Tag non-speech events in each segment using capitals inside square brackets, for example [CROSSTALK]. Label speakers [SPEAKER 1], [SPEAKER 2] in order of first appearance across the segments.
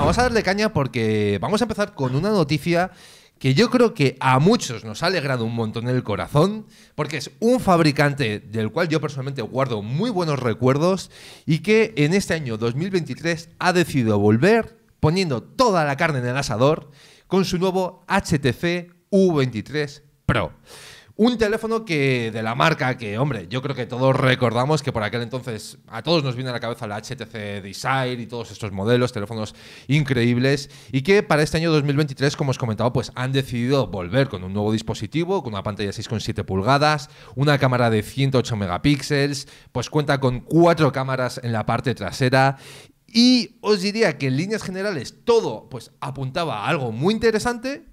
[SPEAKER 1] Vamos a darle caña porque vamos a empezar con una noticia que yo creo que a muchos nos ha alegrado un montón el corazón, porque es un fabricante del cual yo personalmente guardo muy buenos recuerdos y que en este año 2023 ha decidido volver poniendo toda la carne en el asador con su nuevo HTC U23 Pro. Un teléfono que de la marca que, hombre, yo creo que todos recordamos que por aquel entonces a todos nos viene a la cabeza la HTC Desire y todos estos modelos, teléfonos increíbles y que para este año 2023, como os comentaba, pues han decidido volver con un nuevo dispositivo, con una pantalla 6,7 pulgadas, una cámara de 108 megapíxeles, pues cuenta con cuatro cámaras en la parte trasera y os diría que en líneas generales todo pues apuntaba a algo muy interesante,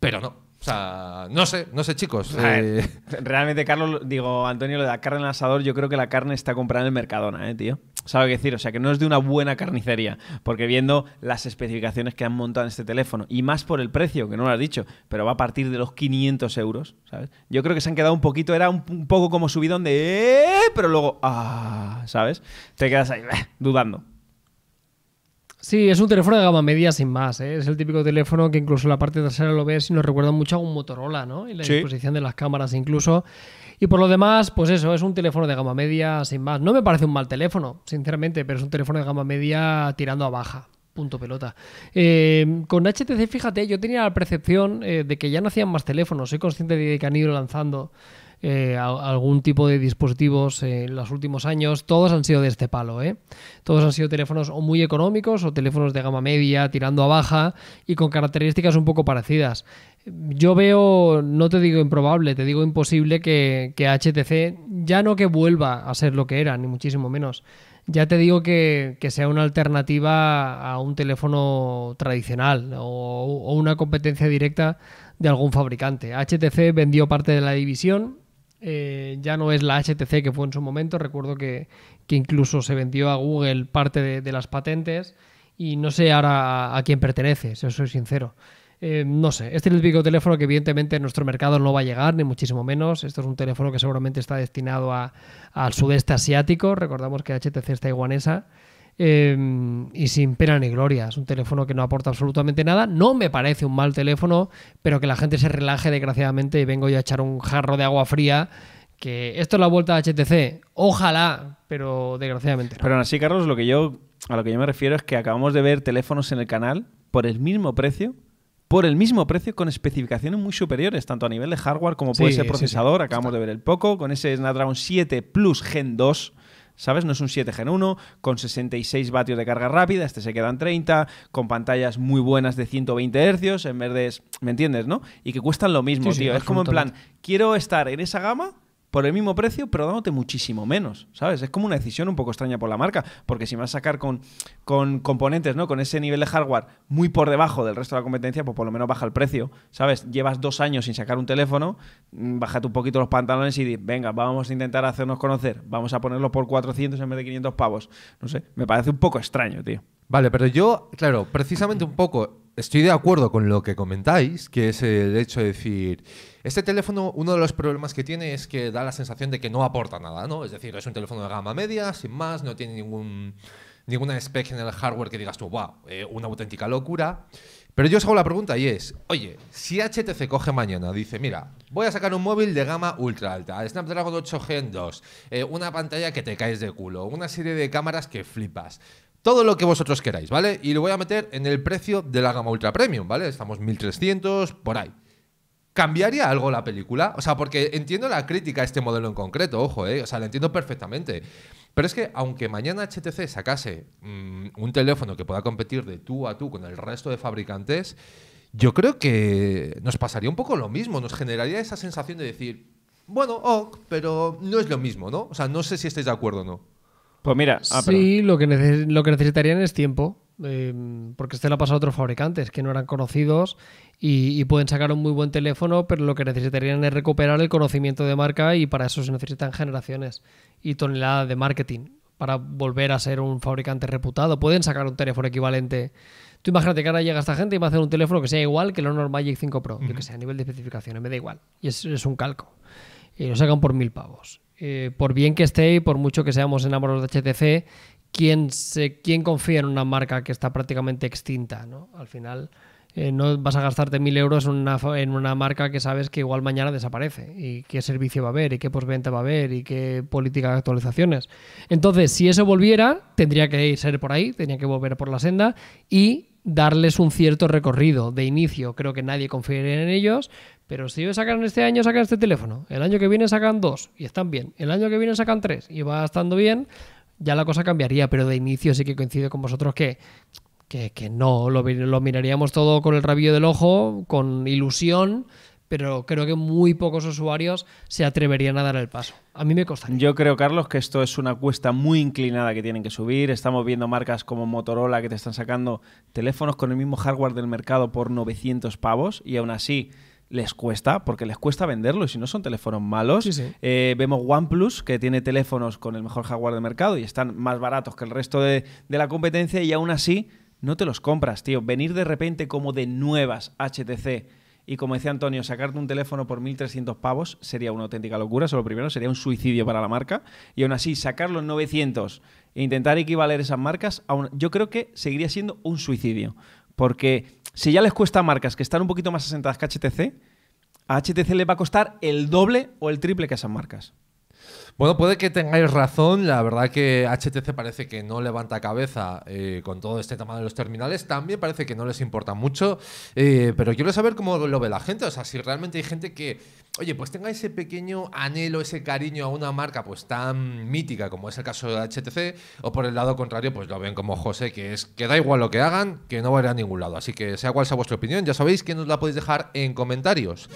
[SPEAKER 2] pero no. O sea, no sé, no sé, chicos. Eh. Realmente, Carlos, digo, Antonio, lo de la carne en asador, yo creo que la carne está comprada en el Mercadona, ¿eh, tío? ¿Sabe qué decir? O sea, que no es de una buena carnicería, porque viendo las especificaciones que han montado en este teléfono, y más por el precio, que no lo has dicho, pero va a partir de los 500 euros, ¿sabes? Yo creo que se han quedado un poquito, era un, poco como subidón de... Eh", pero luego, ah, ¿sabes? Te quedas ahí, [LAUGHS] dudando.
[SPEAKER 3] Sí, es un teléfono de gama media sin más. ¿eh? Es el típico teléfono que incluso la parte trasera lo ves y nos recuerda mucho a un Motorola, ¿no? Y la disposición de las cámaras incluso. Y por lo demás, pues eso, es un teléfono de gama media sin más. No me parece un mal teléfono, sinceramente, pero es un teléfono de gama media tirando a baja. Punto pelota. Eh, con HTC, fíjate, yo tenía la percepción eh, de que ya no hacían más teléfonos. Soy consciente de que han ido lanzando eh, algún tipo de dispositivos en los últimos años, todos han sido de este palo. ¿eh? Todos han sido teléfonos o muy económicos o teléfonos de gama media, tirando a baja y con características un poco parecidas. Yo veo, no te digo improbable, te digo imposible que, HTC ya no que vuelva a ser lo que era, ni muchísimo menos ya te digo que, sea una alternativa a un teléfono tradicional o, una competencia directa de algún fabricante. HTC vendió parte de la división eh, ya no es la HTC que fue en su momento. Recuerdo que, incluso se vendió a Google parte de, las patentes y no sé ahora a, quién pertenece, si os soy sincero. Eh, no sé, este es el típico teléfono que evidentemente en nuestro mercado no va a llegar, ni muchísimo menos. Esto es un teléfono que seguramente está destinado al sudeste asiático. Recordamos que HTC es taiwanesa. Em, y sin pena ni gloria. Es un teléfono que no aporta absolutamente nada. No me parece un mal teléfono, pero que la gente se relaje desgraciadamente y vengo yo a echar un jarro de agua fría. Que esto es la vuelta a HTC. Ojalá, pero desgraciadamente.
[SPEAKER 2] No. Pero así, Carlos, lo que yo, a lo que yo me refiero es que acabamos de ver teléfonos en el canal por el mismo precio por el mismo precio con especificaciones muy superiores, tanto a nivel de hardware como puede ser procesador. Acabamos de ver el Poco, con ese Snapdragon 7 Plus Gen 2, ¿sabes? No es un 7 Gen 1, con 66 vatios de carga rápida, este se quedan 30, con pantallas muy buenas de 120 Hz, en vez de, ¿me entiendes, no? Y que cuestan lo mismo, tío. es como en plan, quiero estar en esa gama por el mismo precio, pero dándote muchísimo menos, ¿sabes? Es como una decisión un poco extraña por la marca, porque si vas a sacar con, con componentes, ¿no? Con ese nivel de hardware muy por debajo del resto de la competencia, pues por lo menos baja el precio, ¿sabes? Llevas dos años sin sacar un teléfono, mm, bájate un poquito los pantalones y dices, venga, vamos a intentar hacernos conocer, vamos a ponerlo por 400 en vez de 500 pavos. No sé, me parece un poco extraño, tío. Vale, pero yo, claro, precisamente un poco estoy de acuerdo con lo que comentáis, que es
[SPEAKER 1] el hecho de decir, este teléfono, uno de los problemas que tiene es que da la sensación de que no aporta nada, ¿no? Es decir, es un teléfono de gama media, sin más, no tiene ningún, ninguna spec en el hardware que digas tú, wow, eh, una auténtica locura. Pero yo os hago la pregunta y es, oye, si HTC coge mañana, dice, mira, voy a sacar un móvil de gama ultra alta, Snapdragon 8 Gen 2, eh, una pantalla que te caes de culo, una serie de cámaras que flipas, todo lo que vosotros queráis, ¿vale? Y lo voy a meter en el precio de la gama Ultra Premium, ¿vale? Estamos 1300, por ahí. ¿Cambiaría algo la película? O sea, porque entiendo la crítica a este modelo en concreto, ojo, ¿eh? O sea, la entiendo perfectamente. Pero es que aunque mañana HTC sacase mm, un teléfono que pueda competir de tú a tú con el resto de fabricantes, yo creo que nos pasaría un poco lo mismo, nos generaría esa sensación de decir, bueno, ok, pero no es lo mismo, ¿no? O sea, no sé si estáis de acuerdo o no. Pues ah, sí,
[SPEAKER 3] lo que, lo que necesitarían es tiempo. Eh, porque este lo ha pasado a otros fabricantes que no eran conocidos y, pueden sacar un muy buen teléfono, pero lo que necesitarían es recuperar el conocimiento de marca y para eso se necesitan generaciones y toneladas de marketing para volver a ser un fabricante reputado. Pueden sacar un teléfono equivalente. Tú imagínate que ahora llega esta gente y va a hacer un teléfono que sea igual que el Honor Magic 5 Pro, yo que sea a nivel de especificaciones, me da igual. Y es un calco. Y lo sacan por mil pavos. Eh, por bien que esté y por mucho que seamos enamorados de HTC, ¿quién, confía en una marca que está prácticamente extinta? Al final eh, no vas a gastarte mil euros en una, en una, marca que sabes que igual mañana desaparece y qué servicio va a haber y qué posventa va a haber y qué política de actualizaciones. Entonces, si eso volviera, tendría que ser por ahí, tendría que volver por la senda y darles un cierto recorrido de inicio. Creo que nadie confiere en ellos, pero si ellos sacan este año, sacan este teléfono. El año que viene sacan dos y están bien. El año que viene sacan tres y va estando bien, ya la cosa cambiaría. Pero de inicio sí que coincide con vosotros que, que, no, lo, lo miraríamos todo con el rabillo del ojo, con ilusión, pero creo que muy pocos usuarios se atreverían a dar el paso. A mí me costaría.
[SPEAKER 2] Yo creo, Carlos, que esto es una cuesta muy inclinada que tienen que subir. Estamos viendo marcas como Motorola que te están sacando teléfonos con el mismo hardware del mercado por 900 pavos y aún así les cuesta, porque les cuesta venderlo y si no son teléfonos malos. Eh, vemos OnePlus, que tiene teléfonos con el mejor hardware del mercado y están más baratos que el resto de, de la competencia y aún así no te los compras, tío. Venir de repente como de nuevas HTC y como decía Antonio, sacarte un teléfono por 1.300 pavos sería una auténtica locura, eso lo primero, sería un suicidio para la marca. Y aún así, sacar los 900 e intentar equivaler esas marcas, yo creo que seguiría siendo un suicidio. Porque si ya les cuesta a marcas que están un poquito más asentadas que HTC, a HTC le va a costar el doble o el triple que esas marcas.
[SPEAKER 1] Bueno, puede que tengáis razón. La verdad que HTC parece que no levanta cabeza eh, con todo este tema de los terminales. También parece que no les importa mucho. Eh, pero quiero saber cómo lo ve la gente. O sea, si realmente hay gente que, oye, pues tenga ese pequeño anhelo, ese cariño a una marca pues tan mítica como es el caso de HTC. O por el lado contrario, pues lo ven como José, que es que da igual lo que hagan, que no va a ir a ningún lado. Así que sea cual sea vuestra opinión, ya sabéis que nos la podéis dejar en comentarios.